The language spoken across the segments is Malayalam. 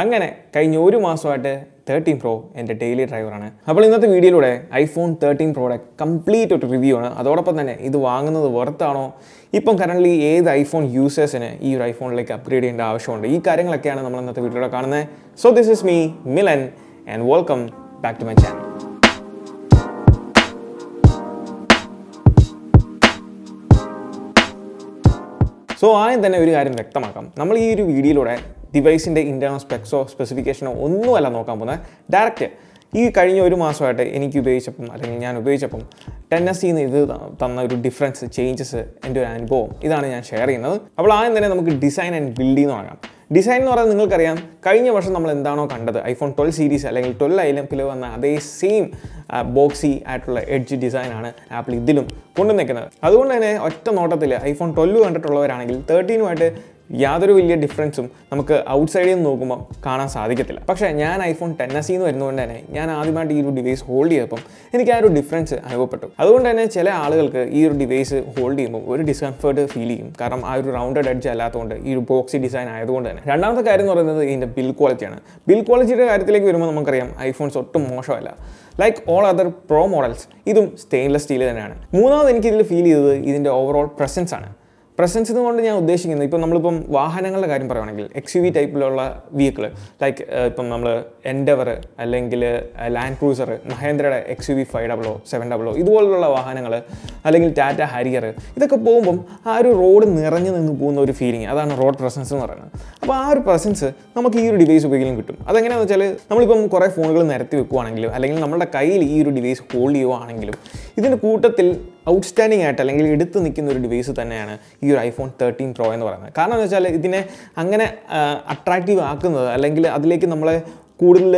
അങ്ങനെ കഴിഞ്ഞ ഒരു മാസമായിട്ട് തേർട്ടീൻ പ്രോ എൻ്റെ ഡെയിലി ഡ്രൈവറാണ് അപ്പോൾ ഇന്നത്തെ വീഡിയോയിലൂടെ ഐഫോൺ തേർട്ടീൻ പ്രോയുടെ കംപ്ലീറ്റ് ഒരു റിവ്യൂ ആണ് അതോടൊപ്പം തന്നെ ഇത് വാങ്ങുന്നത് വെറുത്താണോ ഇപ്പം കറൻ്റ് ഏത് ഐഫോൺ യൂസേഴ്സിന് ഈ ഒരു ഐഫോണിലേക്ക് അപ്ഗ്രേഡ് ചെയ്യേണ്ട ആവശ്യമുണ്ട് ഈ കാര്യങ്ങളൊക്കെയാണ് നമ്മൾ ഇന്നത്തെ വീഡിയോയിലൂടെ കാണുന്നത് so this is me Milan and welcome back to my channel so ആദ്യം തന്നെ ഒരു കാര്യം വ്യക്തമാക്കാം നമ്മൾ ഈ ഒരു വീഡിയോയിലൂടെ ഡിവൈസിൻ്റെ ഇൻറ്റേർണൽ സ്പെക്സോ സ്പെസിഫിക്കേഷനോ ഒന്നുമല്ല നോക്കാൻ പോകുന്നത് ഡയറക്റ്റ് ഈ കഴിഞ്ഞ ഒരു മാസമായിട്ട് എനിക്ക് ഉപയോഗിച്ചപ്പം അല്ലെങ്കിൽ ഞാൻ ഉപയോഗിച്ചപ്പം ടെൻ എസ് നിന്ന് ഇത് തന്ന ഒരു ഡിഫറൻസ് ചേഞ്ചസ് എൻ്റെ ഒരു അനുഭവം ഇതാണ് ഞാൻ ഷെയർ ചെയ്യുന്നത് അപ്പോൾ ആദ്യം തന്നെ നമുക്ക് ഡിസൈൻ ആൻഡ് ബിൽഡ് എന്ന് പറയാം ഡിസൈൻ എന്ന് പറയുന്നത് നിങ്ങൾക്കറിയാം കഴിഞ്ഞ വർഷം നമ്മൾ എന്താണോ കണ്ടത് ഐഫോൺ ട്വൽവ് സീരീസ് അല്ലെങ്കിൽ ട്വൽവ് ഐലപ്പിൽ വന്ന അതേ സെയിം ബോക്സി ആയിട്ടുള്ള എഡ്ജ് ഡിസൈനാണ് ആപ്പിൾ ഇതിലും കൊണ്ടുവന്നേക്കുന്നത് അതുകൊണ്ട് തന്നെ ഒറ്റ നോട്ടത്തിൽ ഐഫോൺ ട്വൽവ് കണ്ടിട്ടുള്ളവരാണെങ്കിൽ തേർട്ടീനുമായിട്ട് യാതൊരു വലിയ ഡിഫറൻസും നമുക്ക് ഔട്ട്സൈഡിൽ നിന്ന് നോക്കുമ്പോൾ കാണാൻ സാധിക്കത്തില്ല പക്ഷേ ഞാൻ ഐഫോൺ ടെൻ എസ് എന്ന് വരുന്നതുകൊണ്ട് തന്നെ ഞാൻ ആദ്യമായിട്ട് ഈ ഒരു ഡിവൈസ് ഹോൾഡ് ചെയ്തപ്പം എനിക്ക് ആ ഒരു ഡിഫറൻസ് അനുഭവപ്പെട്ടു അതുകൊണ്ട് തന്നെ ചില ആളുകൾക്ക് ഈ ഒരു ഡിവൈസ് ഹോൾഡ് ചെയ്യുമ്പോൾ ഒരു ഡിസ്കംഫർട്ട് ഫീൽ ചെയ്യും കാരണം ആ ഒരു റൗണ്ടഡ് എഡ്ജ് അല്ലാത്തതുകൊണ്ട് ഈ ഒരു ബോക്സി ഡിസൈൻ ആയതുകൊണ്ട് തന്നെ രണ്ടാമത്തെ കാര്യം എന്ന് പറയുന്നത് ഇതിൻ്റെ ബിൽ ക്വാളിറ്റിയാണ് ബിൽ ക്വാളിറ്റിയുടെ കാര്യത്തിലേക്ക് വരുമ്പോൾ നമുക്കറിയാം ഐഫോൺസ് ഒട്ടും മോശമല്ല like all other pro models ഇതും സ്റ്റെയിൻലെസ് സ്റ്റീൽ തന്നെയാണ് മൂന്നാമത് എനിക്ക് ഇതിൽ ഫീൽ ചെയ്തത് ഇതിൻ്റെ ഓവറോൾ പ്രസൻസ് ആണ് പ്രസൻസ് എന്നുകൊണ്ട് ഞാൻ ഉദ്ദേശിക്കുന്നത് ഇപ്പം നമ്മളിപ്പം വാഹനങ്ങളുടെ കാര്യം പറയുകയാണെങ്കിൽ എക്സ് യു വി ടൈപ്പിലുള്ള വെഹിക്കിൾ ലൈക്ക് ഇപ്പം നമ്മൾ എൻഡവർ അല്ലെങ്കിൽ ലാൻഡ് ക്രൂസർ മഹേന്ദ്രയുടെ X U V five double o seven double o ഇതുപോലുള്ള വാഹനങ്ങൾ അല്ലെങ്കിൽ ടാറ്റ ഹരിയർ ഇതൊക്കെ പോകുമ്പം ആ ഒരു റോഡ് നിറഞ്ഞു നിന്ന് പോകുന്ന ഒരു ഫീലിംഗ് അതാണ് റോഡ് പ്രസൻസ് എന്ന് പറയുന്നത് അപ്പോൾ ആ ഒരു പ്രസൻസ് നമുക്ക് ഈ ഒരു ഡിവൈസ് ഉപയോഗിക്കലും കിട്ടും അതെങ്ങനെയാണെന്ന് വെച്ചാൽ നമ്മളിപ്പം കുറേ ഫോണുകൾ നിരത്തി വെക്കുവാണെങ്കിലും അല്ലെങ്കിൽ നമ്മുടെ കയ്യിൽ ഈ ഒരു ഡിവൈസ് ഹോൾഡ് ചെയ്യുവാണെങ്കിലും ഇതിൻ്റെ കൂട്ടത്തിൽ ഔട്ട്സ്റ്റാൻഡിങ് ആയിട്ട് അല്ലെങ്കിൽ എടുത്ത് നിൽക്കുന്ന ഒരു ഡിവൈസ് തന്നെയാണ് ഈ ഒരു ഐഫോൺ തേർട്ടീൻ പ്രോ എന്ന് പറയുന്നത് കാരണം എന്ന് വെച്ചാൽ ഇതിനെ അങ്ങനെ അട്രാക്റ്റീവ് ആക്കുന്നത് അല്ലെങ്കിൽ അതിലേക്ക് നമ്മളെ കൂടുതൽ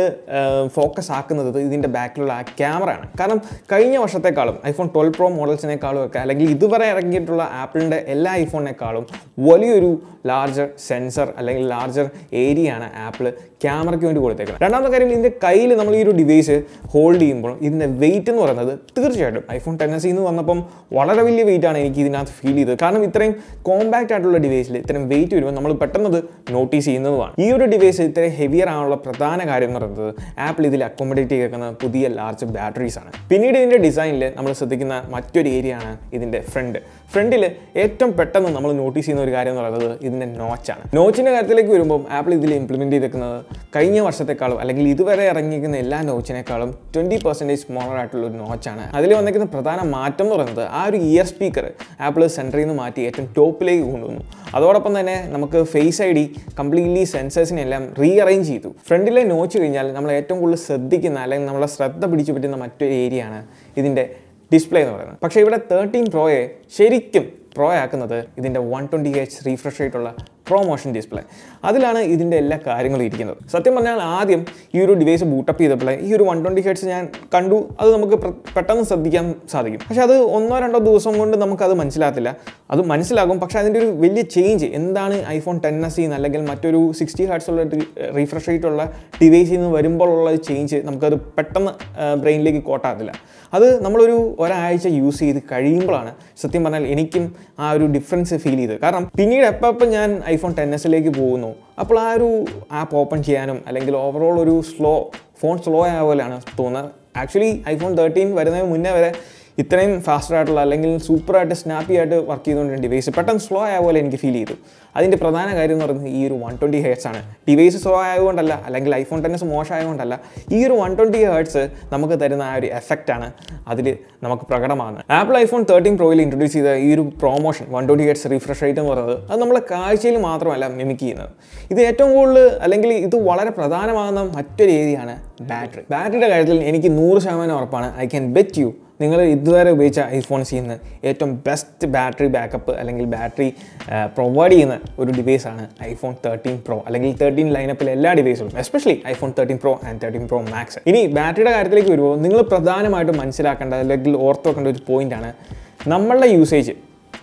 ഫോക്കസ് ആക്കുന്നത് ഇതിൻ്റെ ബാക്കിലുള്ള ആ ക്യാമറയാണ് കാരണം കഴിഞ്ഞ വർഷത്തെക്കാളും ഐഫോൺ ട്വൽവ് പ്രോ മോഡൽസിനേക്കാളും ഒക്കെ അല്ലെങ്കിൽ ഇതുവരെ ഇറങ്ങിയിട്ടുള്ള ആപ്പിളിൻ്റെ എല്ലാ ഐഫോണിനേക്കാളും വലിയൊരു ലാർജർ സെൻസർ അല്ലെങ്കിൽ ലാർജർ ഏരിയയാണ് ആപ്പിൾ ക്യാമറയ്ക്ക് വേണ്ടി കൊടുത്തേക്കണം രണ്ടാമത്തെ കാര്യം ഇതിൻ്റെ കയ്യിൽ നമ്മൾ ഈ ഒരു ഡിവൈസ് ഹോൾഡ് ചെയ്യുമ്പോൾ ഇതിൻ്റെ വെയിറ്റ് എന്ന് പറയുന്നത് തീർച്ചയായിട്ടും ഐഫോൺ ടെൻ എസ് നിന്ന് വന്നപ്പം വളരെ വലിയ വെയിറ്റ് ആണ് എനിക്ക് ഇതിനകത്ത് ഫീൽ ചെയ്തത് കാരണം ഇത്രയും കോമ്പാക്റ്റ് ആയിട്ടുള്ള ഡിവൈസിൽ ഇത്രയും വെയിറ്റ് വരുമ്പോൾ നമ്മൾ പെട്ടെന്ന് നോട്ടീസ് ചെയ്യുന്നതുമാണ് ഈ ഒരു ഡിവൈസ് ഇത്ര ഹെവിയർ ആണുള്ള പ്രധാന കാര്യം എന്ന് പറയുന്നത് ആപ്പിൾ ഇതിൽ അക്കോമഡേറ്റ് ചെയ്തേക്കുന്ന പുതിയ ലാർജ് ബാറ്ററീസ് ആണ് പിന്നീട് ഇതിൻ്റെ ഡിസൈനിൽ നമ്മൾ ശ്രദ്ധിക്കുന്ന മറ്റൊരു ഏരിയ ആണ് ഇതിൻ്റെ ഫ്രണ്ട് ഫ്രണ്ടിൽ ഏറ്റവും പെട്ടെന്ന് നമ്മൾ നോട്ടീസ് ചെയ്യുന്ന ഒരു കാര്യം എന്ന് പറയുന്നത് ഇതിൻ്റെ നോച്ചാണ് നോച്ചിൻ്റെ കാര്യത്തിലേക്ക് വരുമ്പോൾ ആപ്പിൾ ഇതിൽ ഇംപ്ലിമെൻറ്റ് ചെയ്തേക്കുന്നത് കഴിഞ്ഞ വർഷത്തെക്കാളും അല്ലെങ്കിൽ ഇതുവരെ ഇറങ്ങിയിരിക്കുന്ന എല്ലാ നോച്ചിനേക്കാളും ട്വൻറ്റി പെർസെൻറ്റേജ് സ്മോളർ ആയിട്ടുള്ള ഒരു നോച്ചാണ് അതിൽ വന്നിരിക്കുന്ന പ്രധാന മാറ്റം എന്ന് പറയുന്നത് ആ ഒരു ഇയർ സ്പീക്കർ ആപ്പിൾ സെൻറ്ററിൽ നിന്ന് മാറ്റി ഏറ്റവും ടോപ്പിലേക്ക് കൊണ്ടുവന്നു അതോടൊപ്പം തന്നെ നമുക്ക് ഫേസ് ഐ ഡി കംപ്ലീറ്റ്ലി സെൻസേഴ്സിനെല്ലാം റീഅറേഞ്ച് ചെയ്തു ഫ്രണ്ടിലെ നോച്ച് കഴിഞ്ഞാൽ നമ്മൾ ഏറ്റവും കൂടുതൽ ശ്രദ്ധിക്കുന്ന അല്ലെങ്കിൽ നമ്മളെ ശ്രദ്ധ പിടിച്ചു പറ്റുന്ന മറ്റൊരു ഏരിയയാണ് ഇതിൻ്റെ ഡിസ്പ്ലേ എന്ന് പറയുന്നത് പക്ഷേ ഇവിടെ തേർട്ടീൻ പ്രോയെ ശരിക്കും പ്രോ ആക്കുന്നത് ഇതിൻ്റെ വൺ ട്വൻറ്റി എച്ച് റീഫ്രഷ് ആയിട്ടുള്ള പ്രോ മോഷൻ ഡിസ്പ്ലേ അതിലാണ് ഇതിൻ്റെ എല്ലാ കാര്യങ്ങളും ഇരിക്കുന്നത് സത്യം പറഞ്ഞാൽ ആദ്യം ഈ ഒരു ഡിവൈസ് ബൂട്ടപ്പ് ചെയ്തപ്പോൾ ഈ ഒരു വൺ ട്വൻറ്റി ഹെഡ്സ് ഞാൻ കണ്ടു അത് നമുക്ക് പെട്ടെന്ന് ശ്രദ്ധിക്കാൻ സാധിക്കും പക്ഷേ അത് ഒന്നോ രണ്ടോ ദിവസം കൊണ്ട് നമുക്കത് മനസ്സിലാകത്തില്ല അത് മനസ്സിലാകും പക്ഷേ അതിൻ്റെ ഒരു വലിയ ചേഞ്ച് എന്താണ് ഐഫോൺ ടെൻ എസ് ഇന്ന് അല്ലെങ്കിൽ മറ്റൊരു സിക്സ്റ്റി ഹാർട്സ് ഉള്ള റീഫ്രഷ് റേറ്റുള്ള ഡിവൈസിൽ നിന്ന് വരുമ്പോഴുള്ള ചേഞ്ച് നമുക്കത് പെട്ടെന്ന് ബ്രെയിനിലേക്ക് കോട്ടാത്തില്ല അത് നമ്മളൊരു ഒരാഴ്ച യൂസ് ചെയ്ത് കഴിയുമ്പോഴാണ് സത്യം പറഞ്ഞാൽ എനിക്കും ആ ഒരു ഡിഫറൻസ് ഫീൽ ചെയ്ത് കാരണം പിന്നീട് എപ്പോൾ ഞാൻ ഐ ഐഫോൺ ടെൻ എസിലേക്ക് പോകുന്നു അപ്പോൾ ആ ഒരു ആപ്പ് ഓപ്പൺ ചെയ്യാനും അല്ലെങ്കിൽ ഓവറോൾ ഒരു സ്ലോ ഫോൺ സ്ലോ ആയ പോലെയാണ് തോന്നുന്നത് ആക്ച്വലി ഐഫോൺ തേർട്ടീൻ വരുന്നതിന് മുന്നേ വരെ ഇത്രയും ഫാസ്റ്റർ ആയിട്ടുള്ള അല്ലെങ്കിൽ സൂപ്പറായിട്ട് സ്നാപ്പി ആയിട്ട് വർക്ക് ചെയ്തുകൊണ്ടിരുന്ന ഡിവൈസ് പെട്ടെന്ന് സ്ലോ ആയ പോലെ എനിക്ക് ഫീൽ ചെയ്തു അതിൻ്റെ പ്രധാന കാര്യം എന്ന് പറയുന്നത് ഈ ഒരു വൺ ട്വൻറ്റി ഹേർട്സ് ആണ് ഡിവൈസ് സ്ലോ ആയതുകൊണ്ടല്ല അല്ലെങ്കിൽ ഐഫോൺ ടെന്നസ് മോശമായതുകൊണ്ടല്ല ഈ ഒരു വൺ ട്വൻറ്റി ഹേർട്സ് നമുക്ക് തരുന്ന ആ ഒരു എഫക്റ്റാണ് അതിൽ നമുക്ക് പ്രകടമാണ് ആപ്പിൾ ഐഫോൺ തേർട്ടീൻ പ്രോയിൽ ഇൻട്രൊഡ്യൂസ് ചെയ്ത ഈ ഒരു promotion one twenty hertz refresh rate എന്ന് പറയുന്നത് അത് നമ്മളെ കാഴ്ചയിൽ മാത്രമല്ല മിമിക് ചെയ്യുന്നത് ഇത് ഏറ്റവും കൂടുതൽ അല്ലെങ്കിൽ ഇത് വളരെ പ്രധാനമാകുന്ന മറ്റൊരു ഏരിയയാണ് ബാറ്ററി ബാറ്ററിയുടെ കാര്യത്തിൽ എനിക്ക് നൂറ് ശതമാനം ഉറപ്പാണ് ഐ ക്യാൻ ബെറ്റ് യു നിങ്ങൾ ഇതുവരെ ഉപയോഗിച്ച ഐഫോൺസിൽ നിന്ന് ഏറ്റവും ബെസ്റ്റ് ബാറ്ററി ബാക്കപ്പ് അല്ലെങ്കിൽ ബാറ്ററി പ്രൊവൈഡ് ചെയ്യുന്ന ഒരു ഡിവൈസാണ് ഐഫോൺ തേർട്ടീൻ പ്രോ അല്ലെങ്കിൽ തേർട്ടീൻ ലൈനപ്പിലെ എല്ലാ ഡിവൈസുകളും especially iPhone thirteen pro and thirteen pro max ഇനി ബാറ്ററിയുടെ കാര്യത്തിലേക്ക് വരുമ്പോൾ നിങ്ങൾ പ്രധാനമായിട്ടും മനസ്സിലാക്കേണ്ട അല്ലെങ്കിൽ ഓർത്ത് വെക്കേണ്ട ഒരു ആണ് നമ്മളുടെ യൂസേജ്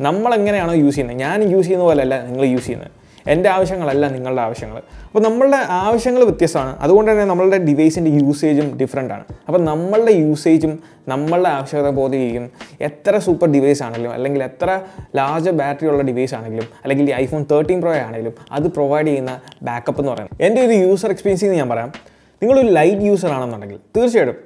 നമ്മളെങ്ങനെയാണോ യൂസ് ചെയ്യുന്നത് ഞാൻ യൂസ് ചെയ്യുന്ന പോലെയല്ല നിങ്ങൾ യൂസ് ചെയ്യുന്നത് എൻ്റെ ആവശ്യങ്ങളല്ല നിങ്ങളുടെ ആവശ്യങ്ങൾ അപ്പോൾ നമ്മളുടെ ആവശ്യങ്ങൾ വ്യത്യസ്തമാണ് അതുകൊണ്ട് തന്നെ നമ്മളുടെ ഡിവൈസിൻ്റെ യൂസേജും ഡിഫറെൻ്റ് ആണ് അപ്പോൾ നമ്മളുടെ യൂസേജും നമ്മളുടെ ആവശ്യകത ബോധിക്കും എത്ര സൂപ്പർ ഡിവൈസ് ആണെങ്കിലും അല്ലെങ്കിൽ എത്ര ലാർജ് ബാറ്ററി ഉള്ള ഡിവൈസ് ആണെങ്കിലും അല്ലെങ്കിൽ ഈ ഐഫോൺ തേർട്ടീൻ പ്രോ ആണെങ്കിലും അത് പ്രൊവൈഡ് ചെയ്യുന്ന ബാക്കപ്പ് എന്ന് പറയുന്നത് എൻ്റെ ഒരു യൂസർ എക്സ്പീരിയൻസിൽ ഞാൻ പറയാം നിങ്ങളൊരു ലൈറ്റ് യൂസർ ആണെന്നുണ്ടെങ്കിൽ തീർച്ചയായിട്ടും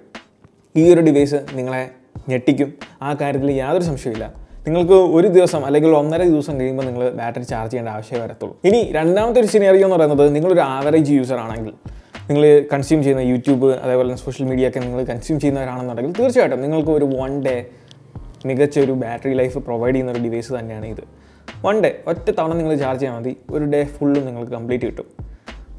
ഈ ഒരു ഡിവൈസ് നിങ്ങളെ ഞെട്ടിക്കും ആ കാര്യത്തിൽ യാതൊരു സംശയമില്ല നിങ്ങൾക്ക് ഒരു ദിവസം അല്ലെങ്കിൽ ഒന്നര ദിവസം കഴിയുമ്പോൾ നിങ്ങൾ ബാറ്ററി ചാർജ് ചെയ്യേണ്ട ആവശ്യമേ വരത്തുള്ളൂ ഇനി രണ്ടാമത്തെ ഒരു സിനേറിയോ എന്ന് പറയുന്നത് നിങ്ങളൊരു ആവറേജ് യൂസർ ആണെങ്കിൽ നിങ്ങൾ കൺസ്യൂം ചെയ്യുന്ന യൂട്യൂബ് അതേപോലെ സോഷ്യൽ മീഡിയ ഒക്കെ നിങ്ങൾ കൺസ്യൂം ചെയ്യുന്നവരാണെന്നുണ്ടെങ്കിൽ തീർച്ചയായിട്ടും നിങ്ങൾക്ക് ഒരു വൺ ഡേ മികച്ച ഒരു ബാറ്ററി ലൈഫ് പ്രൊവൈഡ് ചെയ്യുന്ന ഒരു ഡിവൈസ് തന്നെയാണ് ഇത് വൺ ഡേ ഒറ്റ തവണ നിങ്ങൾ ചാർജ് ചെയ്താൽ മതി ഒരു ഡേ ഫുള്ളും നിങ്ങൾക്ക് കംപ്ലീറ്റ് കിട്ടും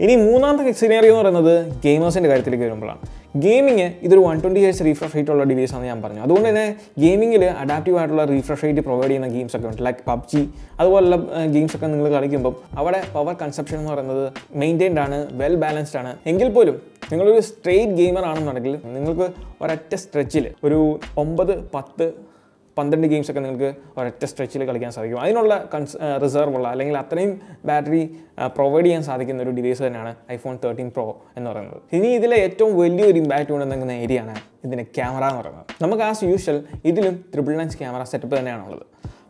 ഇനി മൂന്നാമത്തെ സിനേറിയോ എന്ന് പറയുന്നത് ഗെയിമേഴ്സിൻ്റെ കാര്യത്തിലേക്ക് വരുമ്പോഴാണ് ഗെയിമിങ് ഇതൊരു one twenty hertz refresh rate ഉള്ള ഡിവൈസ് ആണെന്ന് ഞാൻ പറഞ്ഞു അതുകൊണ്ട് തന്നെ ഗെയിമിങ്ങിൽ അഡാപ്റ്റീവ് ആയിട്ടുള്ള റീഫ്രഷ് റേറ്റ് പ്രൊവൈഡ് ചെയ്യുന്ന ഗെയിംസ് ഒക്കെ ഉണ്ട് ലൈക്ക് പബ്ജി അതുപോലുള്ള ഗെയിംസ് ഒക്കെ നിങ്ങൾ കളിക്കുമ്പം അവിടെ പവർ കൺസപ്ഷൻ എന്ന് പറയുന്നത് മെയിൻറ്റൈൻഡ് ആണ് വെൽ ബാലൻസ്ഡ് ആണ് എങ്കിൽ പോലും നിങ്ങളൊരു സ്ട്രെയിറ്റ് ഗെയിമർ ആണെന്നുണ്ടെങ്കിൽ നിങ്ങൾക്ക് ഒരൊറ്റ സ്ട്രെച്ചിൽ ഒരു ഒമ്പത് പത്ത് പന്ത്രണ്ട് ഗെയിംസൊക്കെ നിങ്ങൾക്ക് ഒരൊറ്റ സ്ട്രെച്ചിൽ കളിക്കാൻ സാധിക്കും അതിനുള്ള കൺസ് റിസർവുള്ള അല്ലെങ്കിൽ അത്രയും ബാറ്ററി പ്രൊവൈഡ് ചെയ്യാൻ സാധിക്കുന്ന ഒരു ഡിവൈസ് തന്നെയാണ് ഐഫോൺ തേർട്ടീൻ പ്രോ എന്ന് പറയുന്നത് ഇനി ഇതിലെ ഏറ്റവും വലിയൊരു ഇമ്പാക്റ്റ് കൊണ്ടുവന്നിരിക്കുന്ന ഏരിയയാണ് ഇതിൻ്റെ ക്യാമറ എന്ന് പറയുന്നത് നമുക്ക് ആസ് യൂഷ്വൽ ഇതിലും ത്രിപിൾ ലെൻസ് ക്യാമറ സെറ്റപ്പ് തന്നെയാണുള്ളത്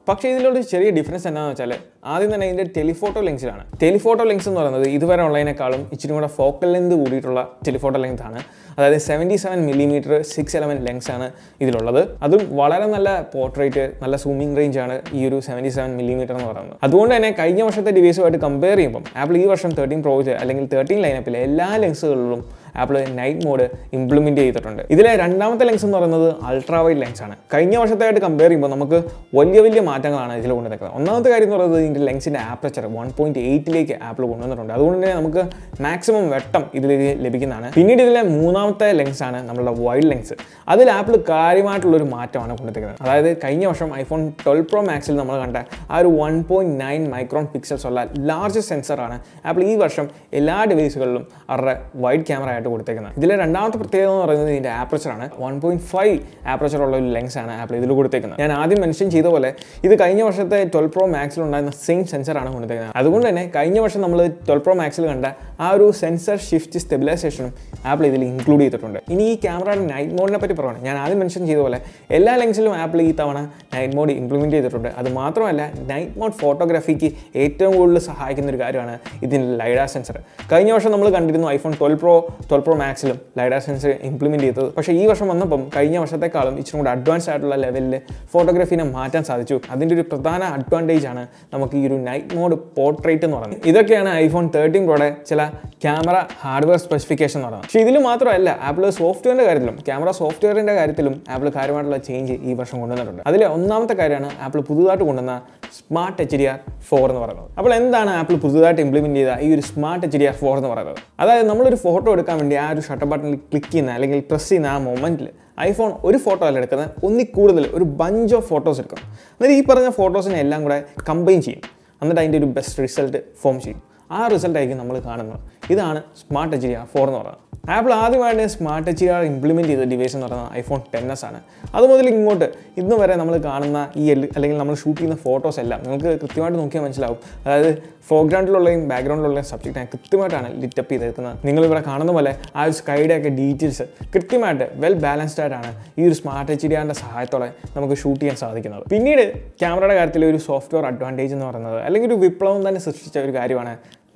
പക്ഷേ ഇതിലൊരു ചെറിയ ഡിഫറൻസ് എന്താണെന്ന് വെച്ചാൽ ആദ്യം തന്നെ ഇതിൻ്റെ ടെലിഫോട്ടോ ലെങ്സിലാണ് ടെലിഫോട്ടോ ലെങ്സ് എന്ന് പറയുന്നത് ഇതുവരെ ഉള്ളതിനേക്കാളും ഇച്ചിരി കൂടെ ഫോക്കൽ ലെങ്ത് കൂടിയിട്ടുള്ള ടെലിഫോട്ടോ ലെങ്ത് ആണ് അതായത് seventy seven millimetre six element lens ആണ് ഇതിലുള്ളത് അതും വളരെ നല്ല പോർട്രേറ്റ് നല്ല സൂമിംഗ് റേഞ്ച് ആണ് ഈ ഒരു സെവൻറ്റി സെവൻ മില്ലിമീറ്റർ എന്ന് പറയുന്നത് അതുകൊണ്ട് തന്നെ കഴിഞ്ഞ വർഷത്തെ ഡിവൈസുമായിട്ട് കമ്പയർ ചെയ്യുമ്പോൾ ആപ്പിൾ ഈ വർഷം തേർട്ടീൻ പ്രോജ് അല്ലെങ്കിൽ തേർട്ടീൻ ലൈനപ്പിലെ എല്ലാ ലെങ്സുകളിലും ആപ്പിൾ നൈറ്റ് മോഡ് ഇംപ്ലിമെൻറ്റ് ചെയ്തിട്ടുണ്ട് ഇതിലെ രണ്ടാമത്തെ ലെൻസ് എന്ന് പറയുന്നത് അൾട്രാ വൈഡ് ലെൻസ് ആണ് കഴിഞ്ഞ വർഷത്തായിട്ട് കമ്പയർ ചെയ്യുമ്പോൾ നമുക്ക് വലിയ വലിയ മാറ്റങ്ങളാണ് ഇതിൽ കൊണ്ടുവന്നിരിക്കുന്നത് ഒന്നാമത്തെ കാര്യം എന്ന് പറയുന്നത് ഇതിൻ്റെ ലെൻസിൻ്റെ ആപ്പറച്ചർ വൺ പോയിൻറ്റ് എയ്റ്റിലേക്ക് ആപ്പിൾ കൊണ്ടുവന്നിട്ടുണ്ട് അതുകൊണ്ട് തന്നെ നമുക്ക് മാക്സിമം വെട്ടം ഇതിൽ ലഭിക്കുന്നതാണ് പിന്നീട് ഇതിലെ മൂന്നാമത്തെ ലെൻസ് ആണ് നമ്മളുടെ വൈഡ് ലെൻസ് അതിൽ ആപ്പിൾ കാര്യമായിട്ടുള്ളൊരു മാറ്റമാണ് കൊണ്ടുവന്നിരിക്കുന്നത് അതായത് കഴിഞ്ഞ വർഷം ഐഫോൺ ട്വൽവ് പ്രോ മാക്സിൽ നമ്മൾ കണ്ട ആ ഒരു one point nine micron pixels ഉള്ള ലാർജസ്റ്റ് സെൻസറാണ് ആപ്പിൾ ഈ വർഷം എല്ലാ ഡിവൈസുകളിലും അവരുടെ വൈഡ് ക്യാമറ ആയിട്ട് കൊടുത്തേക്കുന്നത് ഇതിലെ രണ്ടാമത്തെ പ്രത്യേകത എന്ന് പറയുന്നത് ഇതിൻ്റെ ആപ്രച്ചറാണ് വൺ പോയിന്റ് ഫൈവ് ആപ്രച്ചർ ഉള്ള ഒരു ലെങ്സ് ആണ് ആപ്പിൾ ഇതിൽ കൊടുത്തേക്കുന്നത് ഞാൻ ആദ്യം മെൻഷൻ ചെയ്ത പോലെ ഇത് കഴിഞ്ഞ വർഷത്തെ ട്വൽവ് പ്രോ മാക്സിൽ ഉണ്ടായിരുന്ന സെയിം സെൻസർ ആണ് കൊടുത്തേക്കുന്നത് അതുകൊണ്ട് തന്നെ കഴിഞ്ഞ വർഷം നമ്മൾ ട്വൽവ് പ്രോ മാക്സിൽ കണ്ട ആ ഒരു സെൻസർ ഷിഫ്റ്റ് സ്റ്റെബിലൈസേഷനും ആപ്പിൾ ഇതിൽ ഇൻക്ലൂഡ് ചെയ്തിട്ടുണ്ട് ഇനി ഈ ക്യാമറയുടെ നൈറ്റ് മോഡിനെ പറ്റി പറയണം ഞാൻ ആദ്യം മെൻഷൻ ചെയ്ത പോലെ എല്ലാ ലെൻസിലും ആപ്പിൾ ഈ തവണ നൈറ്റ് മോഡ് ഇംപ്ലിമെൻറ്റ് ചെയ്തിട്ടുണ്ട് അത് മാത്രമല്ല നൈറ്റ് മോഡ് ഫോട്ടോഗ്രാഫിക്ക് ഏറ്റവും കൂടുതൽ സഹായിക്കുന്ന ഒരു കാര്യമാണ് ഇതിൻ്റെ ലൈഡാ സെൻസർ കഴിഞ്ഞ വർഷം നമ്മൾ കണ്ടിരുന്നു iPhone twelve pro twelve pro മാക്സിലും ലൈഡാർ സെൻസർ ഇംപ്ലിമെൻറ്റ് ചെയ്തത് പക്ഷേ ഈ വർഷം വന്നപ്പം കഴിഞ്ഞ വർഷത്തെക്കാളും ഇച്ചിരി കൂടി അഡ്വാൻസ് ആയിട്ടുള്ള ലെവലിൽ ഫോട്ടോഗ്രാഫീനെ മാറ്റാൻ സാധിച്ചു അതിൻ്റെ ഒരു പ്രധാന അഡ്വാൻറ്റേജ് ആണ് നമുക്ക് ഈ ഒരു നൈറ്റ് മോഡ് പോർട്രേറ്റ് എന്ന് പറയുന്നത് ഇതൊക്കെയാണ് ഐഫോൺ തേർട്ടീൻ പ്രോടെ ചില ക്യാമറ ഹാർഡ്വെയർ സ്പെസിഫിക്കേഷൻ എന്ന് പറയുന്നത് പക്ഷേ ഇതിൽ മാത്രമല്ല ആപ്പിൾ സോഫ്റ്റ്വെയറിൻ്റെ കാര്യത്തിലും ക്യാമറ സോഫ്റ്റ്വെയറിൻ്റെ കാര്യത്തിലും ആപ്പിൾ കാര്യമായിട്ടുള്ള ചേഞ്ച് ഈ വർഷം കൊണ്ടുവന്നിട്ടുണ്ട് അതിലെ ഒന്നാമത്തെ കാര്യമാണ് ആപ്പിൾ പുതുതായിട്ട് കൊണ്ടുവന്ന smart H D R four എന്ന് പറയുന്നത് അപ്പോൾ എന്താണ് ആപ്പിൾ പുതുതായിട്ട് ഇംപ്ലിമെൻറ്റ് ചെയ്ത ഈ ഒരു smart H D R four എന്ന് പറയുന്നത് അതായത് നമ്മളൊരു ഫോട്ടോ എടുക്കാൻ വേണ്ടി ആ ഒരു ഷട്ടർ ബട്ടണിൽ ക്ലിക്ക് ചെയ്യുന്ന അല്ലെങ്കിൽ പ്രസ് ചെയ്യുന്ന ആ മൊമെൻറ്റിൽ ഐഫോൺ ഒരു ഫോട്ടോ അല്ല എടുക്കുന്നത് ഒന്നി കൂടുതൽ ഒരു ബഞ്ച് ഓഫ് ഫോട്ടോസ് എടുക്കും എന്നിട്ട് ഈ പറഞ്ഞ ഫോട്ടോസിനെ എല്ലാം കൂടെ കമ്പൈൻ ചെയ്യും എന്നിട്ട് അതിൻ്റെ ഒരു ബെസ്റ്റ് റിസൾട്ട് ഫോം ചെയ്യും ആ റിസൾട്ടായിരിക്കും നമ്മൾ കാണുന്നത് ഇതാണ് smart H D R four എന്ന് പറയുന്നത് ആപ്പിൾ ആദ്യമായിട്ട് സ്മാർട്ട് ടച്ചിലാണ് ഇംപ്ലിമെൻറ്റ് ചെയ്ത ഡിവൈസ് എന്ന് പറയുന്നത് ഐഫോൺ ടെൻ എസ് ആണ് അത് മുതൽ ഇങ്ങോട്ട് ഇന്ന് വരെ നമ്മൾ കാണുന്ന ഈ അല്ലെങ്കിൽ നമ്മൾ ഷൂട്ട് ചെയ്യുന്ന ഫോട്ടോസ് എല്ലാം നിങ്ങൾക്ക് കൃത്യമായിട്ട് നോക്കിയാൽ മനസ്സിലാവും അതായത് ഫോർഗ്രൗണ്ടിലുള്ളയും ബാക്ക്ഗ്രൗണ്ടിലുള്ള സബ്ജക്റ്റ് കൃത്യമായിട്ടാണ് ലിറ്റപ്പ് നിങ്ങൾ നിങ്ങളിവിടെ കാണുന്ന പോലെ ആ ഒരു ഒക്കെ ഡീറ്റെയിൽസ് കൃത്യമായിട്ട് വെൽ ബാലൻസ്ഡ് ആയിട്ടാണ് ഈ ഒരു സ്മാർട്ട് ടച്ച് ഡിയാറിൻ്റെ സഹായത്തോടെ നമുക്ക് ഷൂട്ട് ചെയ്യാൻ സാധിക്കുന്നത് പിന്നീട് ക്യാമറയുടെ കാര്യത്തിൽ ഒരു സോഫ്റ്റ്വെയർ അഡ്വാൻറ്റേജ് എന്ന് പറയുന്നത് അല്ലെങ്കിൽ ഒരു വിപ്ലവം തന്നെ സൃഷ്ടിച്ച ഒരു കാര്യമാണ്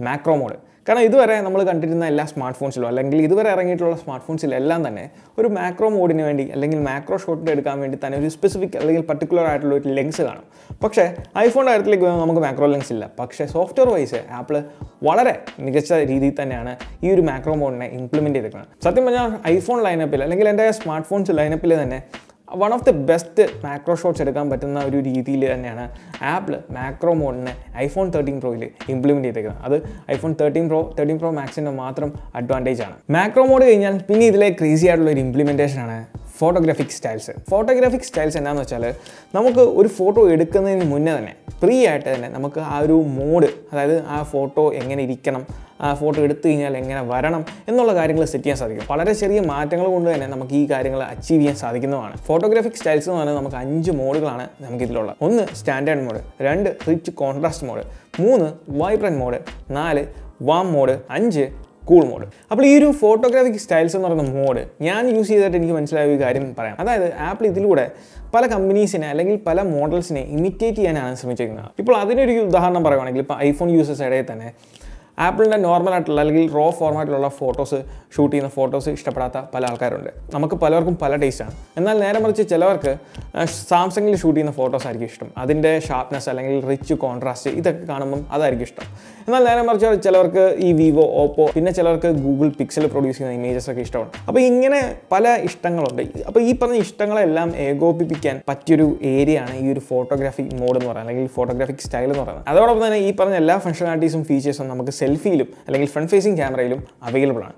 മാക്രോ മോഡ് കാരണം ഇതുവരെ നമ്മൾ കണ്ടിരുന്ന എല്ലാ സ്മാർട്ട് ഫോൺസിലും അല്ലെങ്കിൽ ഇതുവരെ ഇറങ്ങിയിട്ടുള്ള സ്മാർട്ട് ഫോൺസിലെല്ലാം തന്നെ ഒരു മാക്രോ മോഡിന് വേണ്ടി അല്ലെങ്കിൽ മാക്രോ ഷോട്ട് എടുക്കാൻ വേണ്ടി തന്നെ ഒരു സ്പെസിഫിക് അല്ലെങ്കിൽ പർട്ടിക്കുലർ ആയിട്ടുള്ള ഒരു ലെങ്സ് കാണും പക്ഷേ ഐഫോൺ കാര്യത്തിലേക്ക് വരുമ്പോൾ നമുക്ക് മാക്രോ ലെങ്സ് ഇല്ല പക്ഷേ സോഫ്റ്റ്വെയർ വൈസ് ആപ്പിൾ വളരെ മികച്ച രീതിയിൽ തന്നെയാണ് ഈ ഒരു മാക്രോ മോഡിനെ ഇംപ്ലിമെൻറ്റ് ചെയ്തിരിക്കുന്നത് സത്യം പറഞ്ഞാൽ ഐഫോൺ ലൈനപ്പിൽ അല്ലെങ്കിൽ എൻ്റെ സ്മാർട്ട് ഫോൺസ് ലൈനപ്പിൽ തന്നെ one of the best macro shots എടുക്കാൻ പറ്റുന്ന ഒരു രീതിയിൽ തന്നെയാണ് ആപ്പിൾ മാക്രോ മോഡിനെ ഐഫോൺ തേർട്ടീൻ പ്രോയിൽ ഇംപ്ലിമെൻറ്റ് ചെയ്തേക്കുന്നത് അത് iPhone thirteen pro thirteen pro മാക്സിൻ്റെ മാത്രം അഡ്വാൻറ്റേജ് ആണ് മാക്രോ മോഡ് കഴിഞ്ഞാൽ പിന്നെ ഇതിലെ ക്രേസി ആയിട്ടുള്ള ഒരു ഇംപ്ലിമെൻറ്റേഷനാണ് ഫോട്ടോഗ്രാഫിക് സ്റ്റൈൽസ് ഫോട്ടോഗ്രാഫിക് സ്റ്റൈൽസ് എന്താണെന്ന് വെച്ചാൽ നമുക്ക് ഒരു ഫോട്ടോ എടുക്കുന്നതിന് മുന്നേ തന്നെ ഫ്രീ ആയിട്ട് തന്നെ നമുക്ക് ആ ഒരു മോഡ് അതായത് ആ ഫോട്ടോ എങ്ങനെ ഇരിക്കണം ആ ഫോട്ടോ എടുത്തു കഴിഞ്ഞാൽ എങ്ങനെ വരണം എന്നുള്ള കാര്യങ്ങൾ സെറ്റ് ചെയ്യാൻ സാധിക്കും വളരെ ചെറിയ മാറ്റങ്ങൾ കൊണ്ട് തന്നെ നമുക്ക് ഈ കാര്യങ്ങൾ അച്ചീവ് ചെയ്യാൻ സാധിക്കുന്നതാണ് ഫോട്ടോഗ്രാഫിക് സ്റ്റൈൽസ് എന്ന് പറയുന്നത് നമുക്ക് അഞ്ച് മോഡുകളാണ് ഇതിലുള്ളത് ഒന്ന് സ്റ്റാൻഡേർഡ് മോഡ് രണ്ട് റിച്ച് കോൺട്രാസ്റ്റ് മോഡ് മൂന്ന് വൈബ്രൻറ്റ് മോഡ് നാല് വാം മോഡ് അഞ്ച് കൂൾ മോഡ് അപ്പോൾ ഈ ഒരു ഫോട്ടോഗ്രാഫിക് സ്റ്റൈൽസ് എന്ന് പറയുന്ന മോഡ് ഞാൻ യൂസ് ചെയ്തിട്ട് എനിക്ക് മനസ്സിലായ ഒരു കാര്യം പറയാം അതായത് ആപ്പിൾ ഇതിലൂടെ പല കമ്പനീസിനെ അല്ലെങ്കിൽ പല മോഡൽസിനെ ഇമിറ്റേറ്റ് ചെയ്യാനാണ് ശ്രമിച്ചിരിക്കുന്നത് ഇപ്പോൾ അതിനൊരു ഉദാഹരണം പറയുകയാണെങ്കിൽ ഇപ്പോൾ ഐഫോൺ യൂസേഴ്സ് ഇടയിൽ തന്നെ ആപ്പിളിൻ്റെ നോർമൽ ആയിട്ടുള്ള അല്ലെങ്കിൽ റോ ഫോർമാറ്റിലുള്ള ഫോട്ടോസ് ഷൂട്ട് ചെയ്യുന്ന ഫോട്ടോസ് ഇഷ്ടപ്പെടാത്ത പല ആൾക്കാരുണ്ട് നമുക്ക് പലർക്കും പല ടേസ്റ്റാണ് എന്നാൽ നേരെ മറിച്ച് ചിലവർക്ക് സാംസങ്ങിൽ ഷൂട്ട് ചെയ്യുന്ന ഫോട്ടോസ് ആയിരിക്കും ഇഷ്ടം അതിൻ്റെ ഷാർപ്നെസ് അല്ലെങ്കിൽ റിച്ച് കോൺട്രാസ്റ്റ് ഇതൊക്കെ കാണുമ്പം അതായിരിക്കും ഇഷ്ടം എന്നാൽ നേരെ മറിച്ച് ചിലവർക്ക് ഈ വിവോ ഓപ്പോ പിന്നെ ചിലവർക്ക് ഗൂഗിൾ പിക്സൽ പ്രൊഡ്യൂസ് ചെയ്യുന്ന ഇമേജസ് ഒക്കെ ഇഷ്ടമാണ് അപ്പോൾ ഇങ്ങനെ പല ഇഷ്ടങ്ങളുണ്ട് അപ്പോൾ ഈ പറഞ്ഞ ഇഷ്ടങ്ങളെല്ലാം ഏകോപിപ്പിക്കാൻ പറ്റിയൊരു ഏരിയയാണ് ഈ ഒരു ഫോട്ടോഗ്രാഫി മോഡ് എന്ന് പറയുന്നത് അല്ലെങ്കിൽ ഫോട്ടോഗ്രാഫിക് സ്റ്റൈൽ എന്ന് പറയുന്നത് അതോടൊപ്പം തന്നെ ഈ പറഞ്ഞ എല്ലാ ഫംഗ്ഷനാലിറ്റീസും ഫീച്ചേഴ്സും നമുക്ക് സെൽഫിയിലും അല്ലെങ്കിൽ ഫ്രണ്ട് ഫേസിങ് ക്യാമറയിലും അവൈലബിൾ ആണ്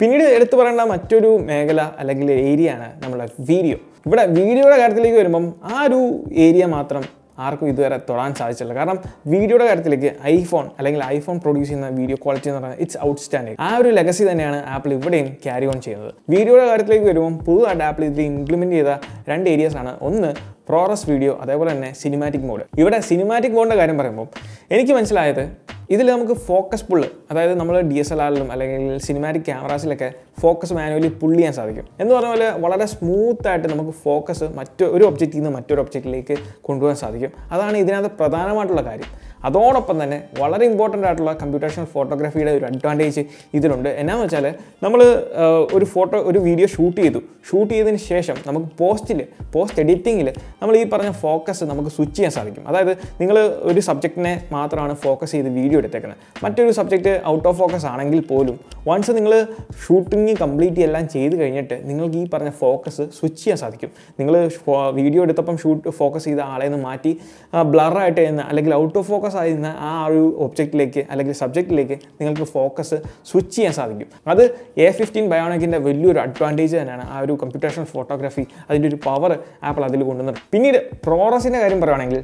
പിന്നീട് എടുത്തു പറയേണ്ട മറ്റൊരു മേഖല അല്ലെങ്കിൽ ഏരിയ ആണ് നമ്മുടെ വീഡിയോ ഇവിടെ വീഡിയോയുടെ കാര്യത്തിലേക്ക് വരുമ്പം ആ ഒരു ഏരിയ മാത്രം ആർക്കും ഇതുവരെ തൊടാൻ സാധിച്ചില്ല കാരണം വീഡിയോയുടെ കാര്യത്തിലേക്ക് ഐഫോൺ അല്ലെങ്കിൽ ഐഫോൺ പ്രൊഡ്യൂസ് ചെയ്യുന്ന വീഡിയോ ക്വാളിറ്റി എന്ന് പറഞ്ഞാൽ ഇറ്റ്സ് ഔട്ട്സ്റ്റാൻഡിംഗ് ആ ഒരു ലെഗസി തന്നെയാണ് ആപ്പിൾ ഇവിടെയും ക്യാരി ഓൺ ചെയ്യുന്നത് വീഡിയോയുടെ കാര്യത്തിലേക്ക് വരുമ്പോൾ പുതുതായിട്ട് ആപ്പിൾ ഇതിൽ ഇംപ്ലിമെൻറ്റ് ചെയ്ത രണ്ട് ഏരിയാസ് ആണ് ഒന്ന് പ്രോറസ് വീഡിയോ അതേപോലെ തന്നെ സിനിമാറ്റിക് മോഡ് ഇവിടെ സിനിമാറ്റിക് മോഡിൻ്റെ കാര്യം പറയുമ്പോൾ എനിക്ക് മനസ്സിലായത് ഇതിൽ നമുക്ക് ഫോക്കസ് പുള്ള് അതായത് നമ്മൾ ഡി എസ് എൽ ആറിലും അല്ലെങ്കിൽ സിനിമാറ്റിക് ക്യാമറാസിലൊക്കെ ഫോക്കസ് മാനുവലി പുള്ള് ചെയ്യാൻ സാധിക്കും എന്ന് പറഞ്ഞ പോലെ വളരെ സ്മൂത്തായിട്ട് നമുക്ക് ഫോക്കസ് മറ്റൊരു ഒബ്ജക്റ്റിൽ നിന്ന് മറ്റൊരു ഒബ്ജക്റ്റിലേക്ക് കൊണ്ടുപോകാൻ സാധിക്കും അതാണ് ഇതിനകത്ത് പ്രധാനമായിട്ടുള്ള കാര്യം അതോടൊപ്പം തന്നെ വളരെ ഇമ്പോർട്ടൻ്റ് ആയിട്ടുള്ള കമ്പ്യൂട്ടേഷണൽ ഫോട്ടോഗ്രാഫിയുടെ ഒരു അഡ്വാൻറ്റേജ് ഇതിലുണ്ട് എന്നാന്ന് വെച്ചാൽ നമ്മൾ ഒരു ഫോട്ടോ ഒരു വീഡിയോ ഷൂട്ട് ചെയ്തു ഷൂട്ട് ചെയ്തതിന് ശേഷം നമുക്ക് പോസ്റ്റിൽ പോസ്റ്റ് എഡിറ്റിങ്ങിൽ നമ്മൾ ഈ പറഞ്ഞ ഫോക്കസ് നമുക്ക് സ്വിച്ച് ചെയ്യാൻ സാധിക്കും അതായത് നിങ്ങൾ ഒരു സബ്ജക്റ്റിനെ മാത്രമാണ് ഫോക്കസ് ചെയ്ത് വീഡിയോ എടുത്തേക്കുന്നത് മറ്റൊരു സബ്ജക്റ്റ് ഔട്ട് ഓഫ് ഫോക്കസ് ആണെങ്കിൽ പോലും വൺസ് നിങ്ങൾ ഷൂട്ടിങ് കംപ്ലീറ്റ് എല്ലാം ചെയ്ത് കഴിഞ്ഞിട്ട് നിങ്ങൾക്ക് ഈ പറഞ്ഞ ഫോക്കസ് സ്വിച്ച് ചെയ്യാൻ സാധിക്കും നിങ്ങൾ വീഡിയോ എടുത്തപ്പം ഷൂട്ട് ഫോക്കസ് ചെയ്ത ആളെ നിന്ന് മാറ്റി ബ്ലറായിട്ട് ചെയ്യുന്ന അല്ലെങ്കിൽ ഔട്ട് ഓഫ് ഫോക്കസ് ആയിരുന്ന ആ ഒരു ഒബ്ജക്റ്റിലേക്ക് അല്ലെങ്കിൽ സബ്ജക്റ്റിലേക്ക് നിങ്ങൾക്ക് ഫോക്കസ് സ്വിച്ച് ചെയ്യാൻ സാധിക്കും അത് എ ഫിഫ്റ്റീൻ ബയോണിക്കിൻ്റെ വലിയൊരു അഡ്വാൻറ്റേജ് തന്നെയാണ് ആ ഒരു കമ്പ്യൂട്ടേഷണൽ ഫോട്ടോഗ്രാഫി അതിൻ്റെ ഒരു പവർ ആപ്പിൾ അതിൽ കൊണ്ടുവന്നത് പിന്നീട് പ്രോറസിൻ്റെ കാര്യം പറയുകയാണെങ്കിൽ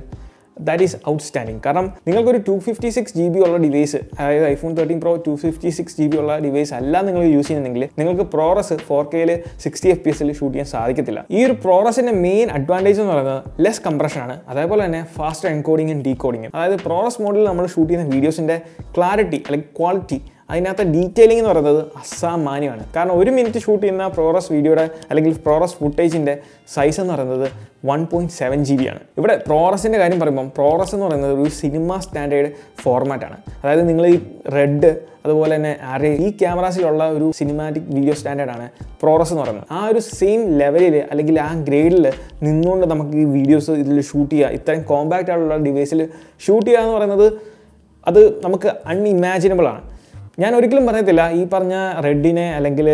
ദാറ്റ് ഈസ് ഔട്ട് സ്റ്റാൻഡിങ് കാരണം നിങ്ങൾക്കൊരു two fifty six G B ഉള്ള ഡിവൈസ് അതായത് iPhone thirteen pro two fifty six G B ഉള്ള ഡിവൈസ് അല്ല നിങ്ങൾ യൂസ് ചെയ്യുന്നുണ്ടെങ്കിൽ നിങ്ങൾക്ക് പ്രോറസ് ഫോർ കെയിൽ സിക്സ്റ്റി എഫ് പി എസിൽ ഷൂട്ട് ചെയ്യാൻ സാധിക്കത്തില്ല ഈ ഒരു പ്രോറസിന്റെ മെയിൻ അഡ്വാൻറ്റേജ് എന്ന് പറയുന്നത് ലെസ് കംപ്രഷൻ ആണ് അതേപോലെ തന്നെ ഫാസ്റ്റ് എൻകോഡിങ്ങും ഡീകോഡിങ്ങും അതായത് പ്രോറസ് മോഡിൽ നമ്മൾ ഷൂട്ട് ചെയ്യുന്ന വീഡിയോസിൻ്റെ ക്ലാരിറ്റി അല്ലെങ്കിൽ ക്വാളിറ്റി അതിനകത്ത് ഡീറ്റെയിലിംഗ് എന്ന് പറയുന്നത് അസാമാന്യമാണ് കാരണം ഒരു മിനിറ്റ് ഷൂട്ട് ചെയ്യുന്ന പ്രോറസ് വീഡിയോയുടെ അല്ലെങ്കിൽ പ്രോറസ് ഫുട്ടേജിൻ്റെ സൈസ് എന്ന് പറയുന്നത് one point seven G B ആണ് ഇവിടെ പ്രോറസിൻ്റെ കാര്യം പറയുമ്പം പ്രോറസ് എന്ന് പറയുന്നത് ഒരു സിനിമ സ്റ്റാൻഡേർഡ് ഫോർമാറ്റാണ് അതായത് നിങ്ങൾ ഈ റെഡ് അതുപോലെ തന്നെ ആരെ ഈ ക്യാമറാസിലുള്ള ഒരു സിനിമാറ്റിക് വീഡിയോ സ്റ്റാൻഡേർഡാണ് പ്രോറസ് എന്ന് പറയുന്നത് ആ ഒരു സെയിം ലെവലിൽ അല്ലെങ്കിൽ ആ ഗ്രേഡിൽ നിന്നുകൊണ്ട് നമുക്ക് ഈ വീഡിയോസ് ഇതിൽ ഷൂട്ട് ചെയ്യുക ഇത്രയും കോമ്പാക്റ്റ് ആയിട്ടുള്ള ഡിവൈസിൽ ഷൂട്ട് ചെയ്യുക എന്ന് പറയുന്നത് അത് നമുക്ക് ആണ് ഞാൻ ഒരിക്കലും പറയത്തില്ല ഈ പറഞ്ഞ റെഡിനെ അല്ലെങ്കിൽ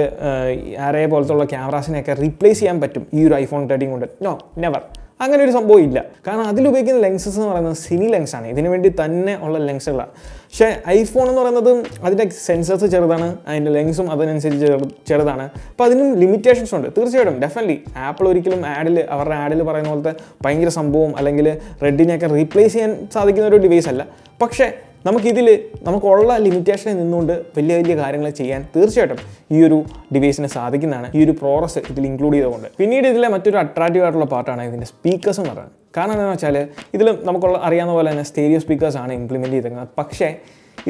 ആരയെ പോലത്തുള്ള ക്യാമറാസിനെയൊക്കെ റീപ്ലേസ് ചെയ്യാൻ പറ്റും ഈ ഒരു ഐഫോൺ തേർട്ടീൻ കൊണ്ട് നോ നെവർ അങ്ങനെ ഒരു സംഭവം ഇല്ല കാരണം അതിലുപയോഗിക്കുന്ന ലെൻസസ് എന്ന് പറയുന്നത് സിനി ലെൻസാണ് ഇതിനു വേണ്ടി തന്നെ ഉള്ള ലെൻസുകളാണ് പക്ഷേ ഐഫോൺ എന്ന് പറയുന്നത് അതിൻ്റെ സെൻസേഴ്സ് ചെറുതാണ് അതിൻ്റെ ലെൻസും അതിനനുസരിച്ച് ചെറുതാണ് അപ്പോൾ അതിനും ലിമിറ്റേഷൻസ് ഉണ്ട് തീർച്ചയായിട്ടും ഡെഫിനറ്റ്ലി ആപ്പിൾ ഒരിക്കലും ആഡിൽ അവരുടെ ആഡിൽ പറയുന്ന പോലത്തെ ഭയങ്കര സംഭവം അല്ലെങ്കിൽ റെഡിനെയൊക്കെ റീപ്ലേസ് ചെയ്യാൻ സാധിക്കുന്ന ഒരു ഡിവൈസ് അല്ല പക്ഷേ നമുക്കിതിൽ നമുക്കുള്ള ലിമിറ്റേഷനിൽ നിന്നുകൊണ്ട് വലിയ വലിയ കാര്യങ്ങൾ ചെയ്യാൻ തീർച്ചയായിട്ടും ഈ ഒരു ഡിവൈസിന് സാധിക്കുന്നതാണ് ഈ ഒരു പ്രോറസ് ഇതിൽ ഇൻക്ലൂഡ് ചെയ്തുകൊണ്ട് പിന്നീട് ഇതിലെ മറ്റൊരു അട്രാക്റ്റീവ് ആയിട്ടുള്ള പാർട്ടാണ് ഇതിൻ്റെ സ്പീക്കേഴ്സ് എന്ന് പറയുന്നത് കാരണം എന്താണെന്ന് വെച്ചാൽ ഇതിൽ നമുക്കുള്ള അറിയാവുന്ന പോലെ തന്നെ സ്റ്റേരിയോ സ്പീക്കേഴ്സാണ് ഇംപ്ലിമെൻ്റ് ചെയ്തിരിക്കുന്നത് പക്ഷേ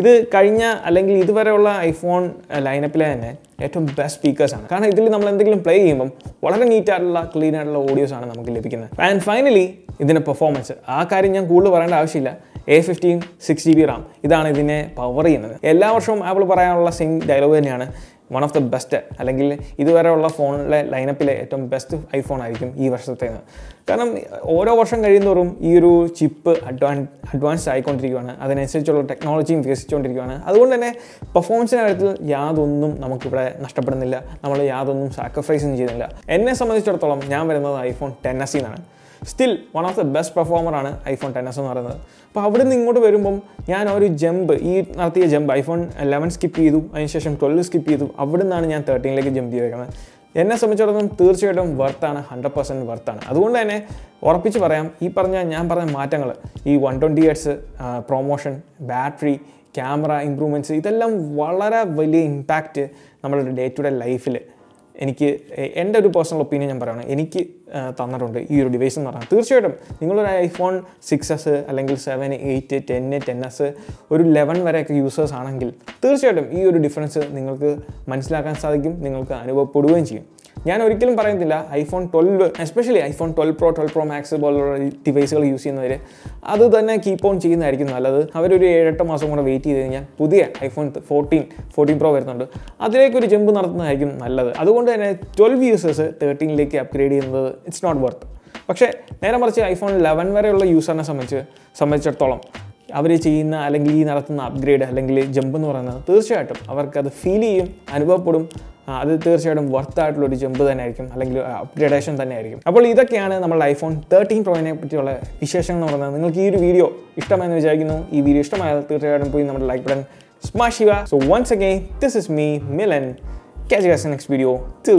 ഇത് കഴിഞ്ഞ അല്ലെങ്കിൽ ഇതുവരെയുള്ള ഐഫോൺ ലൈനപ്പിലെ തന്നെ ഏറ്റവും ബെസ്റ്റ് സ്പീക്കേഴ്സാണ് കാരണം ഇതിൽ നമ്മൾ എന്തെങ്കിലും പ്ലേ ചെയ്യുമ്പം വളരെ നീറ്റായിട്ടുള്ള ക്ലീൻ ആയിട്ടുള്ള ഓഡിയോസാണ് നമുക്ക് ലഭിക്കുന്നത് ആൻഡ് ഫൈനലി ഇതിൻ്റെ പെർഫോമൻസ് ആ കാര്യം ഞാൻ കൂടുതൽ പറയേണ്ട ആവശ്യമില്ല A fifteen six G B RAM ഇതാണ് ഇതിനെ പവർ ചെയ്യുന്നത് എല്ലാ വർഷവും ആപ്പിൾ പറയാനുള്ള സെയിം ഡയലോഗ് തന്നെയാണ് വൺ ഓഫ് ദ ബെസ്റ്റ് അല്ലെങ്കിൽ ഇതുവരെയുള്ള ഫോണിലെ ലൈനപ്പിലെ ഏറ്റവും ബെസ്റ്റ് ഐഫോൺ ആയിരിക്കും ഈ വർഷത്തേന്ന് കാരണം ഓരോ വർഷം കഴിയുന്നതോറും ഈ ഒരു ചിപ്പ് അഡ്വാൻ അഡ്വാൻസ്ഡ് ആയിക്കൊണ്ടിരിക്കുകയാണ് അതിനനുസരിച്ചുള്ള ടെക്നോളജിയും വികസിച്ചുകൊണ്ടിരിക്കുകയാണ് അതുകൊണ്ട് തന്നെ പെർഫോമൻസിൻ്റെ കാര്യത്തിൽ യാതൊന്നും നമുക്കിവിടെ നഷ്ടപ്പെടുന്നില്ല നമ്മൾ യാതൊന്നും ഒന്നും ചെയ്യുന്നില്ല എന്നെ സംബന്ധിച്ചിടത്തോളം ഞാൻ വരുന്നത് ഐഫോൺ ടെൻ എസ് എന്നാണ് still one of the best പെർഫോമറാണ് ഐഫോൺ ടെൻ എസ് എന്ന് പറയുന്നത് അപ്പോൾ അവിടെ നിന്ന് ഇങ്ങോട്ട് വരുമ്പം ഞാൻ ഒരു ജമ്പ് ഈ നടത്തിയ ജമ്പ് ഐഫോൺ ലെവൻ സ്കിപ്പ് ചെയ്തു അതിനുശേഷം ട്വൽവ് സ്കിപ്പ് ചെയ്തു അവിടെ നിന്നാണ് ഞാൻ തേർട്ടീനിലേക്ക് ജമ്പ് ചെയ്തേക്കുന്നത് എന്നെ സംബന്ധിച്ചിടത്തോളം തീർച്ചയായിട്ടും വർത്താണ് ഹൺഡ്രഡ് പെർസെൻറ്റ് വർത്താണ് അതുകൊണ്ട് തന്നെ ഉറപ്പിച്ച് പറയാം ഈ പറഞ്ഞ ഞാൻ പറഞ്ഞ മാറ്റങ്ങൾ ഈ one twenty hertz promotion battery camera improvements ഇതെല്ലാം വളരെ വലിയ ഇമ്പാക്റ്റ് നമ്മുടെ ഡേ ടു ഡേ ലൈഫിൽ എനിക്ക് എൻ്റെ ഒരു പേഴ്സണൽ ഒപ്പീനിയൻ ഞാൻ പറയണം എനിക്ക് തന്നിട്ടുണ്ട് ഈ ഒരു ഡിവൈസ് എന്ന് പറഞ്ഞാൽ തീർച്ചയായിട്ടും നിങ്ങളൊരു ഐഫോൺ സിക്സ് എസ് അല്ലെങ്കിൽ seven eight ten ten S ഒരു ലെവൻ വരെയൊക്കെ യൂസേഴ്സ് ആണെങ്കിൽ തീർച്ചയായിട്ടും ഈ ഒരു ഡിഫറൻസ് നിങ്ങൾക്ക് മനസ്സിലാക്കാൻ സാധിക്കും നിങ്ങൾക്ക് അനുഭവപ്പെടുകയും ചെയ്യും ഞാൻ ഒരിക്കലും പറയുന്നില്ല iPhone twelve especially iPhone twelve pro twelve pro max പോലുള്ള ഡിവൈസുകൾ യൂസ് ചെയ്യുന്നവർ അത് തന്നെ കീപ്പ് ഓൺ ചെയ്യുന്നതായിരിക്കും നല്ലത് അവരൊരു ഏഴെട്ട് മാസം കൂടെ വെയിറ്റ് ചെയ്ത് കഴിഞ്ഞാൽ പുതിയ ഐഫോൺ ഫോർട്ടീൻ ഫോർട്ടീൻ പ്രോ വരുന്നുണ്ട് അതിലേക്കൊരു ജമ്പ് നടത്തുന്നതായിരിക്കും നല്ലത് അതുകൊണ്ട് തന്നെ ട്വൽവ് യൂസേഴ്സ് തേർട്ടീനിലേക്ക് അപ്ഗ്രേഡ് ചെയ്യുന്നത് ഇറ്റ്സ് നോട്ട് വർത്ത് പക്ഷേ നേരെ മറിച്ച് ഐഫോൺ ലെവൻ വരെയുള്ള യൂസറിനെ സംബന്ധിച്ച് സംബന്ധിച്ചിടത്തോളം അവർ ചെയ്യുന്ന അല്ലെങ്കിൽ ഈ നടത്തുന്ന അപ്ഗ്രേഡ് അല്ലെങ്കിൽ ജമ്പ് എന്ന് പറയുന്നത് തീർച്ചയായിട്ടും അവർക്കത് ഫീൽ ചെയ്യും അനുഭവപ്പെടും അത് തീർച്ചയായിട്ടും വർത്ത് ആയിട്ടുള്ള ഒരു ജമ്പ് തന്നെയായിരിക്കും അല്ലെങ്കിൽ അപ്ഗ്രേഡേഷൻ തന്നെയായിരിക്കും അപ്പോൾ ഇതൊക്കെയാണ് നമ്മുടെ ഐഫോൺ തേർട്ടീൻ പ്രോയിനെ പറ്റിയുള്ള വിശേഷങ്ങൾ എന്ന് പറയുന്നത് നിങ്ങൾക്ക് ഈ ഒരു വീഡിയോ ഇഷ്ടമായെന്ന് വിചാരിക്കുന്നു ഈ വീഡിയോ ഇഷ്ടമായാൽ തീർച്ചയായിട്ടും പോയി നമ്മുടെ ലൈക്ക് ബട്ടൺ സ്മാഷ് ചെയ്യുക so once again this is me Milan Catch you guys in the next video.